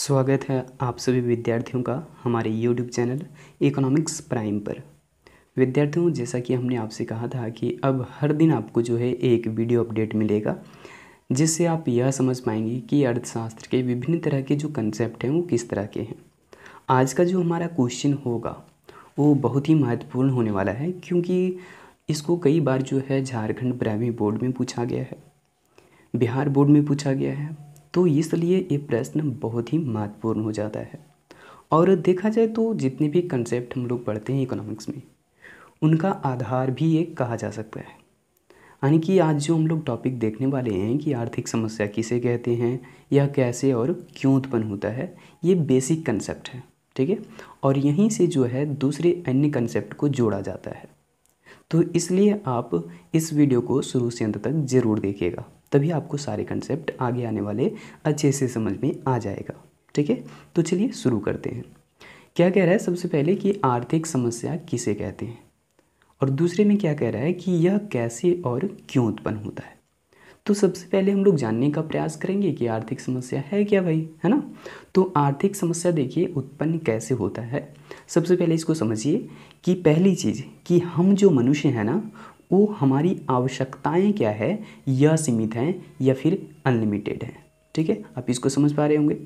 स्वागत है आप सभी विद्यार्थियों का हमारे यूट्यूब चैनल इकोनॉमिक्स प्राइम पर विद्यार्थियों जैसा कि हमने आपसे कहा था कि अब हर दिन आपको जो है एक वीडियो अपडेट मिलेगा जिससे आप यह समझ पाएंगे कि अर्थशास्त्र के विभिन्न तरह के जो कंसेप्ट हैं वो किस तरह के हैं आज का जो हमारा क्वेश्चन होगा वो बहुत ही महत्वपूर्ण होने वाला है क्योंकि इसको कई बार जो है झारखंड ब्राह्मी बोर्ड में पूछा गया है बिहार बोर्ड में पूछा गया है तो इसलिए ये प्रश्न बहुत ही महत्वपूर्ण हो जाता है और देखा जाए तो जितने भी कंसेप्ट हम लोग पढ़ते हैं इकोनॉमिक्स में उनका आधार भी एक कहा जा सकता है यानी कि आज जो हम लोग टॉपिक देखने वाले हैं कि आर्थिक समस्या किसे कहते हैं या कैसे और क्यों उत्पन्न होता है ये बेसिक कंसेप्ट है ठीक है और यहीं से जो है दूसरे अन्य कंसेप्ट को जोड़ा जाता है तो इसलिए आप इस वीडियो को शुरू से अंत तक ज़रूर देखिएगा तभी आपको सारे कंसेप्ट आगे आने वाले अच्छे से समझ में आ जाएगा ठीक है तो चलिए शुरू करते हैं क्या कह रहा है सबसे पहले कि आर्थिक समस्या किसे कहते हैं और दूसरे में क्या कह रहा है कि यह कैसे और क्यों उत्पन्न होता है तो सबसे पहले हम लोग जानने का प्रयास करेंगे कि आर्थिक समस्या है क्या भाई है ना तो आर्थिक समस्या देखिए उत्पन्न कैसे होता है सबसे पहले इसको समझिए कि पहली चीज़ कि हम जो मनुष्य हैं ना वो हमारी आवश्यकताएं क्या है यह सीमित हैं या फिर अनलिमिटेड हैं ठीक है आप इसको समझ पा रहे होंगे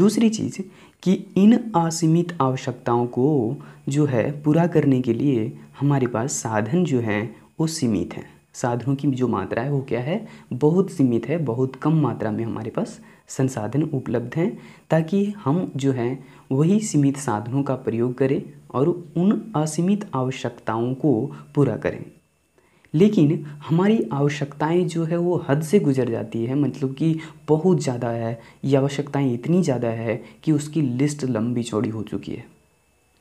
दूसरी चीज़ कि इन असीमित आवश्यकताओं को जो है पूरा करने के लिए हमारे पास साधन जो हैं वो सीमित हैं साधनों की जो मात्रा है वो क्या है बहुत सीमित है बहुत कम मात्रा में हमारे पास संसाधन उपलब्ध हैं ताकि हम जो हैं वही सीमित साधनों का प्रयोग करें और उन असीमित आवश्यकताओं को पूरा करें लेकिन हमारी आवश्यकताएं जो है वो हद से गुजर जाती है मतलब कि बहुत ज़्यादा है ये आवश्यकताएं इतनी ज़्यादा है कि उसकी लिस्ट लंबी चौड़ी हो चुकी है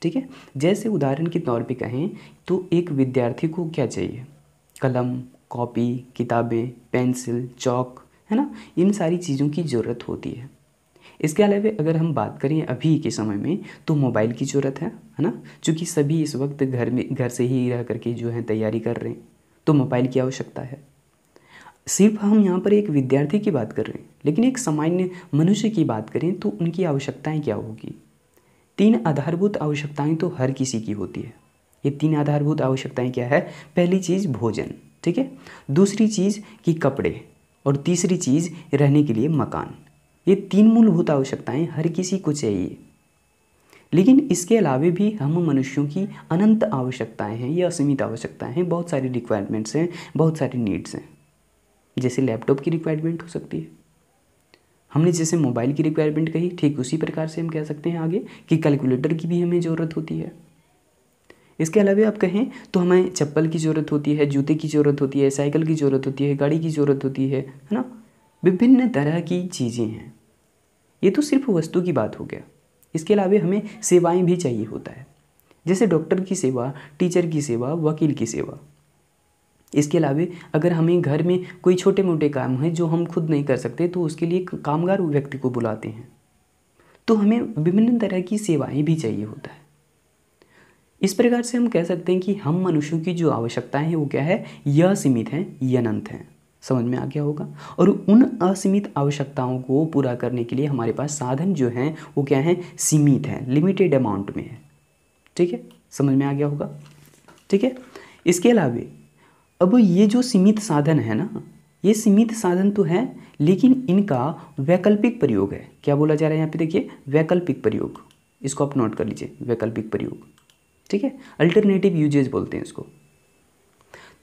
ठीक है जैसे उदाहरण के तौर पे कहें तो एक विद्यार्थी को क्या चाहिए कलम कॉपी किताबें पेंसिल चौक है ना इन सारी चीज़ों की ज़रूरत होती है इसके अलावा अगर हम बात करें अभी के समय में तो मोबाइल की ज़रूरत है है ना चूँकि सभी इस वक्त घर में घर से ही रह करके जो है तैयारी कर रहे हैं तो मोबाइल की आवश्यकता है सिर्फ हम यहाँ पर एक विद्यार्थी की बात कर रहे हैं लेकिन एक सामान्य मनुष्य की बात करें तो उनकी आवश्यकताएं क्या होगी तीन आधारभूत आवश्यकताएं तो हर किसी की होती है ये तीन आधारभूत आवश्यकताएं क्या है पहली चीज़ भोजन ठीक है दूसरी चीज़ कि कपड़े और तीसरी चीज़ रहने के लिए मकान ये तीन मूलभूत आवश्यकताएं हर किसी को चाहिए लेकिन इसके अलावे भी हम मनुष्यों की अनंत आवश्यकताएं हैं या असीमित आवश्यकताएं हैं बहुत सारी रिक्वायरमेंट्स हैं बहुत सारी नीड्स हैं जैसे लैपटॉप की रिक्वायरमेंट हो सकती है हमने जैसे मोबाइल की रिक्वायरमेंट कही ठीक उसी प्रकार से हम कह सकते हैं आगे कि कैलकुलेटर की भी हमें ज़रूरत होती है इसके अलावा आप कहें तो हमें चप्पल की ज़रूरत होती है जूते की ज़रूरत होती है साइकिल की ज़रूरत होती है गाड़ी की ज़रूरत होती है है ना विभिन्न तरह की चीज़ें हैं ये तो सिर्फ वस्तु की बात हो गया इसके अलावा हमें सेवाएं भी चाहिए होता है जैसे डॉक्टर की सेवा टीचर की सेवा वकील की सेवा इसके अलावा अगर हमें घर में कोई छोटे मोटे काम हैं जो हम खुद नहीं कर सकते तो उसके लिए कामगार व्यक्ति को बुलाते हैं तो हमें विभिन्न तरह की सेवाएं भी चाहिए होता है इस प्रकार से हम कह सकते हैं कि हम मनुष्यों की जो आवश्यकताएं हैं वो क्या है यह सीमित हैं यह अनंत हैं समझ में आ गया होगा और उन असीमित आवश्यकताओं को पूरा करने के लिए हमारे पास साधन जो हैं वो क्या हैं सीमित हैं लिमिटेड अमाउंट में है ठीक है समझ में आ गया होगा ठीक है इसके अलावा अब ये जो सीमित साधन है ना ये सीमित साधन तो है लेकिन इनका वैकल्पिक प्रयोग है क्या बोला जा रहा है यहाँ पे देखिए वैकल्पिक प्रयोग इसको आप नोट कर लीजिए वैकल्पिक प्रयोग ठीक है अल्टरनेटिव यूजेज बोलते हैं इसको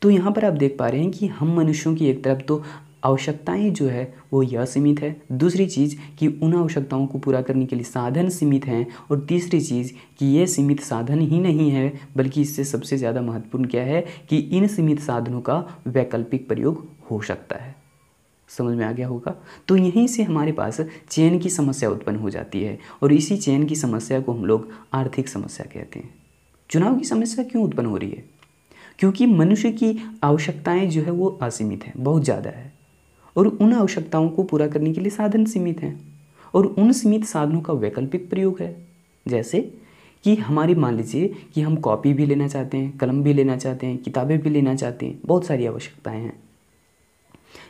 तो यहाँ पर आप देख पा रहे हैं कि हम मनुष्यों की एक तरफ तो आवश्यकताएं जो है वो यह सीमित है दूसरी चीज़ कि उन आवश्यकताओं को पूरा करने के लिए साधन सीमित हैं और तीसरी चीज़ कि ये सीमित साधन ही नहीं है बल्कि इससे सबसे ज़्यादा महत्वपूर्ण क्या है कि इन सीमित साधनों का वैकल्पिक प्रयोग हो सकता है समझ में आ गया होगा तो यहीं से हमारे पास चयन की समस्या उत्पन्न हो जाती है और इसी चयन की समस्या को हम लोग आर्थिक समस्या कहते हैं चुनाव की समस्या क्यों उत्पन्न हो रही है क्योंकि मनुष्य की आवश्यकताएं जो है वो असीमित हैं बहुत ज़्यादा है और उन आवश्यकताओं को पूरा करने के लिए साधन सीमित हैं और उन सीमित साधनों का वैकल्पिक प्रयोग है जैसे कि हमारी मान लीजिए कि हम कॉपी भी लेना चाहते हैं कलम भी लेना चाहते हैं किताबें भी लेना चाहते हैं बहुत सारी आवश्यकताएं हैं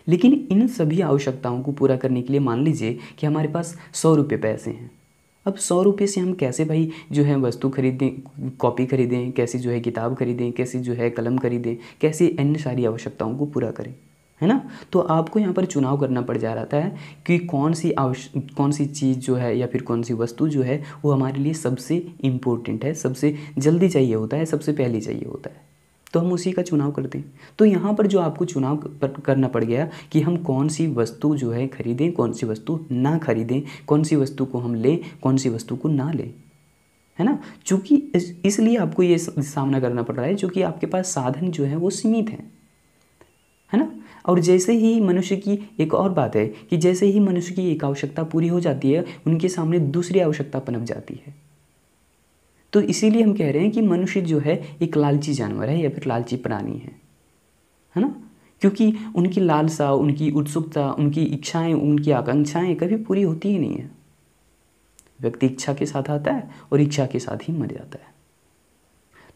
लेकिन इन सभी आवश्यकताओं को पूरा करने के लिए मान लीजिए कि हमारे पास सौ रुपये पैसे हैं अब सौ रुपये से हम कैसे भाई जो है वस्तु खरीदें कॉपी खरीदें कैसी जो है किताब खरीदें कैसी जो है कलम खरीदें कैसी अन्य सारी आवश्यकताओं को पूरा करें है ना तो आपको यहाँ पर चुनाव करना पड़ जा रहा है कि कौन सी आवश्य कौन सी चीज़ जो है या फिर कौन सी वस्तु जो है वो हमारे लिए सबसे इम्पोर्टेंट है सबसे जल्दी चाहिए होता है सबसे पहले चाहिए होता है तो हम उसी का चुनाव करते हैं तो यहाँ पर जो आपको चुनाव करना पड़ गया कि हम कौन सी वस्तु जो है खरीदें कौन सी वस्तु ना खरीदें कौन सी वस्तु को हम लें कौन सी वस्तु को ना लें है ना चूँकि इस, इसलिए आपको ये सामना करना पड़ रहा है चूँकि आपके पास साधन जो है वो सीमित हैं है ना और जैसे ही मनुष्य की एक और बात है कि जैसे ही मनुष्य की एक आवश्यकता पूरी हो जाती है उनके सामने दूसरी आवश्यकता पनप जाती है तो इसीलिए हम कह रहे हैं कि मनुष्य जो है एक लालची जानवर है या फिर लालची प्राणी है है ना क्योंकि उनकी लालसा उनकी उत्सुकता उनकी इच्छाएं उनकी आकांक्षाएं कभी पूरी होती ही नहीं है व्यक्ति इच्छा के साथ आता है और इच्छा के साथ ही मर जाता है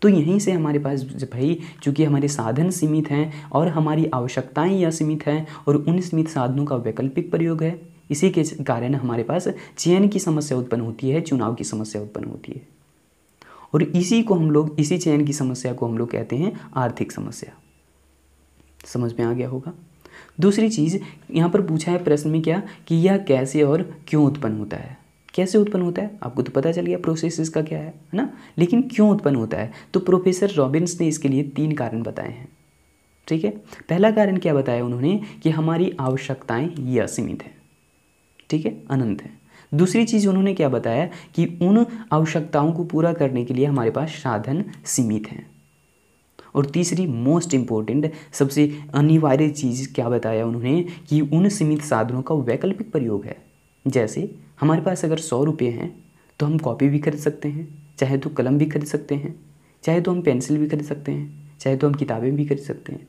तो यहीं से हमारे पास भाई चूंकि हमारे साधन सीमित हैं और हमारी आवश्यकताएं या सीमित हैं और उन सीमित साधनों का वैकल्पिक प्रयोग है इसी के कारण हमारे पास चयन की समस्या उत्पन्न होती है चुनाव की समस्या उत्पन्न होती है और इसी को हम लोग इसी चयन की समस्या को हम लोग कहते हैं आर्थिक समस्या समझ में आ गया होगा दूसरी चीज़ यहाँ पर पूछा है प्रश्न में क्या कि यह कैसे और क्यों उत्पन्न होता है कैसे उत्पन्न होता है आपको तो पता चल गया प्रोसेस इसका क्या है है ना लेकिन क्यों उत्पन्न होता है तो प्रोफेसर रॉबिन्स ने इसके लिए तीन कारण बताए हैं ठीक है पहला कारण क्या बताया उन्होंने कि हमारी आवश्यकताएं यह असीमित हैं ठीक है अनंत हैं दूसरी चीज़ उन्होंने क्या बताया कि उन आवश्यकताओं को पूरा करने के लिए हमारे पास साधन सीमित हैं और तीसरी मोस्ट इम्पॉर्टेंट सबसे अनिवार्य चीज़ क्या बताया उन्होंने कि उन सीमित साधनों का वैकल्पिक प्रयोग है जैसे हमारे पास अगर सौ रुपये हैं तो हम कॉपी भी खरीद सकते हैं चाहे तो कलम भी खरीद सकते हैं चाहे तो हम पेंसिल भी खरीद सकते हैं चाहे तो हम किताबें भी खरीद सकते हैं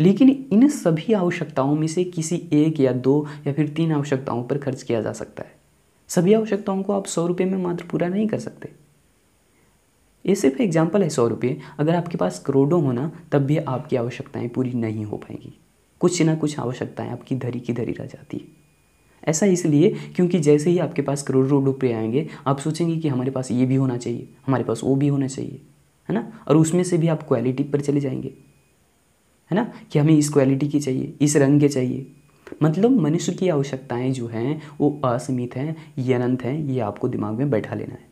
लेकिन इन सभी आवश्यकताओं में से किसी एक या दो या फिर तीन आवश्यकताओं पर खर्च किया जा सकता है सभी आवश्यकताओं को आप सौ रुपये में मात्र पूरा नहीं कर सकते ये सिर्फ एग्जाम्पल है सौ रुपये अगर आपके पास करोड़ों होना तब भी आपकी आवश्यकताएं पूरी नहीं हो पाएंगी कुछ ना कुछ आवश्यकताएं आपकी धरी की धरी रह जाती है ऐसा इसलिए क्योंकि जैसे ही आपके पास करोड़ों रुपये आएंगे आप सोचेंगे कि हमारे पास ये भी होना चाहिए हमारे पास वो भी होना चाहिए है ना और उसमें से भी आप क्वालिटी पर चले जाएंगे है ना कि हमें इस क्वालिटी की चाहिए इस रंग के चाहिए मतलब मनुष्य की आवश्यकताएं जो हैं वो असीमित हैं ये अनंत हैं ये आपको दिमाग में बैठा लेना है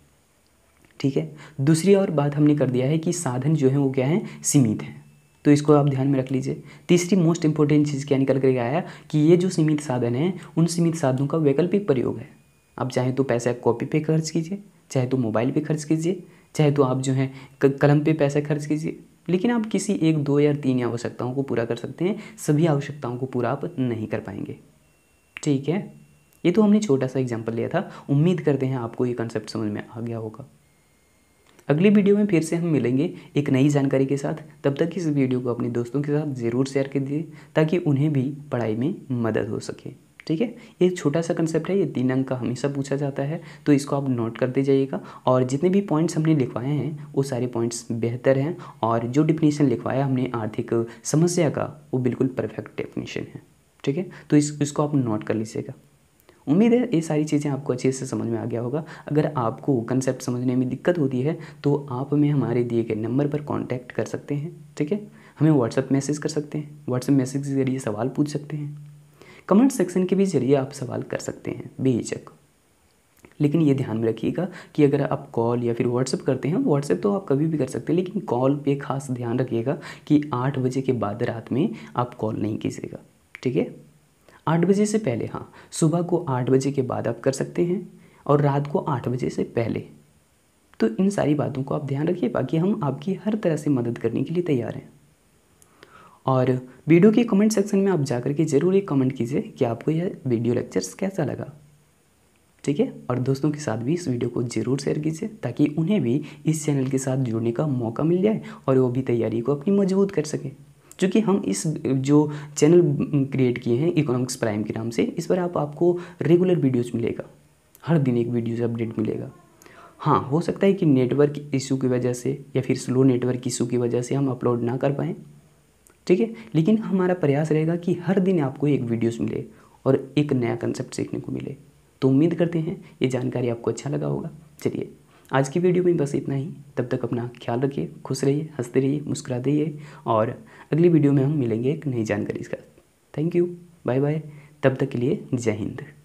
ठीक है दूसरी और बात हमने कर दिया है कि साधन जो है वो क्या हैं सीमित हैं तो इसको आप ध्यान में रख लीजिए तीसरी मोस्ट इंपॉर्टेंट चीज़ क्या निकल कर आया कि ये जो सीमित साधन हैं उन सीमित साधनों का वैकल्पिक प्रयोग है आप चाहे तो पैसा कॉपी पे खर्च कीजिए चाहे तो मोबाइल पे खर्च कीजिए चाहे तो आप जो है कलम पे पैसा खर्च कीजिए लेकिन आप किसी एक दो या तीन आवश्यकताओं को पूरा कर सकते हैं सभी आवश्यकताओं को पूरा आप नहीं कर पाएंगे ठीक है ये तो हमने छोटा सा एग्जाम्पल लिया था उम्मीद करते हैं आपको ये कंसेप्ट समझ में आ गया होगा अगली वीडियो में फिर से हम मिलेंगे एक नई जानकारी के साथ तब तक इस वीडियो को अपने दोस्तों के साथ ज़रूर शेयर कीजिए ताकि उन्हें भी पढ़ाई में मदद हो सके ठीक है ये छोटा सा कंसेप्ट है ये तीन अंक का हमेशा पूछा जाता है तो इसको आप नोट करते जाइएगा और जितने भी पॉइंट्स हमने लिखवाए हैं वो सारे पॉइंट्स बेहतर हैं और जो डिफिनीशन लिखवाया हमने आर्थिक समस्या का वो बिल्कुल परफेक्ट डेफिनीशन है ठीक है तो इस इसको आप नोट कर लीजिएगा उम्मीद है ये सारी चीज़ें आपको अच्छे से समझ में आ गया होगा अगर आपको कंसेप्ट समझने में दिक्कत होती है तो आप हमें हमारे दिए गए नंबर पर कॉन्टैक्ट कर सकते हैं ठीक है हमें व्हाट्सएप मैसेज कर सकते हैं व्हाट्सएप मैसेज के जरिए सवाल पूछ सकते हैं कमेंट सेक्शन के भी जरिए आप सवाल कर सकते हैं बेहिचक लेकिन ये ध्यान में रखिएगा कि अगर आप कॉल या फिर व्हाट्सअप करते हैं व्हाट्सएप तो आप कभी भी कर सकते हैं लेकिन कॉल पे खास ध्यान रखिएगा कि आठ बजे के बाद रात में आप कॉल नहीं कीजिएगा ठीक है आठ बजे से पहले हाँ सुबह को आठ बजे के बाद आप कर सकते हैं और रात को आठ बजे से पहले तो इन सारी बातों को आप ध्यान रखिए बाकी हम आपकी हर तरह से मदद करने के लिए तैयार हैं और वीडियो के कमेंट सेक्शन में आप जा कर के ज़रूर एक कमेंट कीजिए कि आपको यह वीडियो लेक्चर्स कैसा लगा ठीक है और दोस्तों के साथ भी इस वीडियो को ज़रूर शेयर कीजिए ताकि उन्हें भी इस चैनल के साथ जुड़ने का मौका मिल जाए और वो भी तैयारी को अपनी मजबूत कर सकें चूँकि हम इस जो चैनल क्रिएट किए हैं इकोनॉमिक्स प्राइम के नाम से इस पर आप आपको रेगुलर वीडियोज़ मिलेगा हर दिन एक वीडियोज अपडेट मिलेगा हाँ हो सकता है कि नेटवर्क इशू की वजह से या फिर स्लो नेटवर्क इशू की वजह से हम अपलोड ना कर पाएँ ठीक है लेकिन हमारा प्रयास रहेगा कि हर दिन आपको एक वीडियोस मिले और एक नया कंसेप्ट सीखने को मिले तो उम्मीद करते हैं ये जानकारी आपको अच्छा लगा होगा चलिए आज की वीडियो में बस इतना ही तब तक अपना ख्याल रखिए खुश रहिए हंसते रहिए मुस्कुराते रहिए और अगली वीडियो में हम मिलेंगे एक नई जानकारी के साथ थैंक यू बाय बाय तब तक के लिए जय हिंद